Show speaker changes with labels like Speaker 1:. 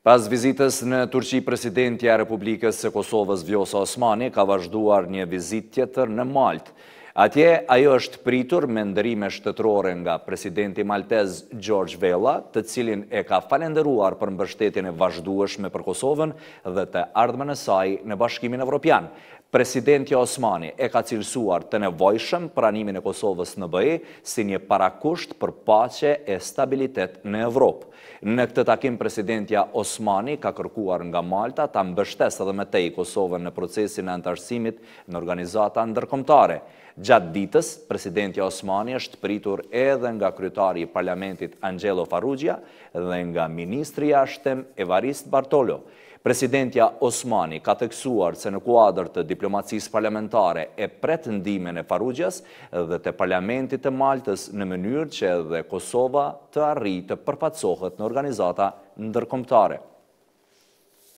Speaker 1: Pas vizitës në Turqi, presidentja Republikës së Kosovës Vjosa Osmani ka vazhduar një vizit tjetër në Maltë. Atje ajo është pritur me ndërime shtetrore nga presidenti Maltez George Vela, të cilin e ka falenderuar për mbështetjen e vazhdueshme për Kosovën dhe të ardhmën e saj në Bashkimin Evropian. Presidenti Osmani e ka cilësuar të nevojshëm pranimin e Kosovës në bëjë si një parakusht për pace e stabilitet në Evropë. Në këtë takim, Presidentja Osmani ka kërkuar nga Malta ta mbështes edhe me te i Kosovën në procesin e antarësimit në organizata ndërkomtare. Gjatë ditës, Presidentja Osmani është pritur edhe nga krytari i parlamentit Angelo Farugja dhe nga Ministri Ashtem Evarist Bartolo, Presidentja Osmani ka teksuar se në kuadrë të diplomacis parlamentare e pretendime në Farugjas dhe të parlamentit të Maltës në mënyrë që edhe Kosova të arri të përpatsohet në organizata ndërkomtare.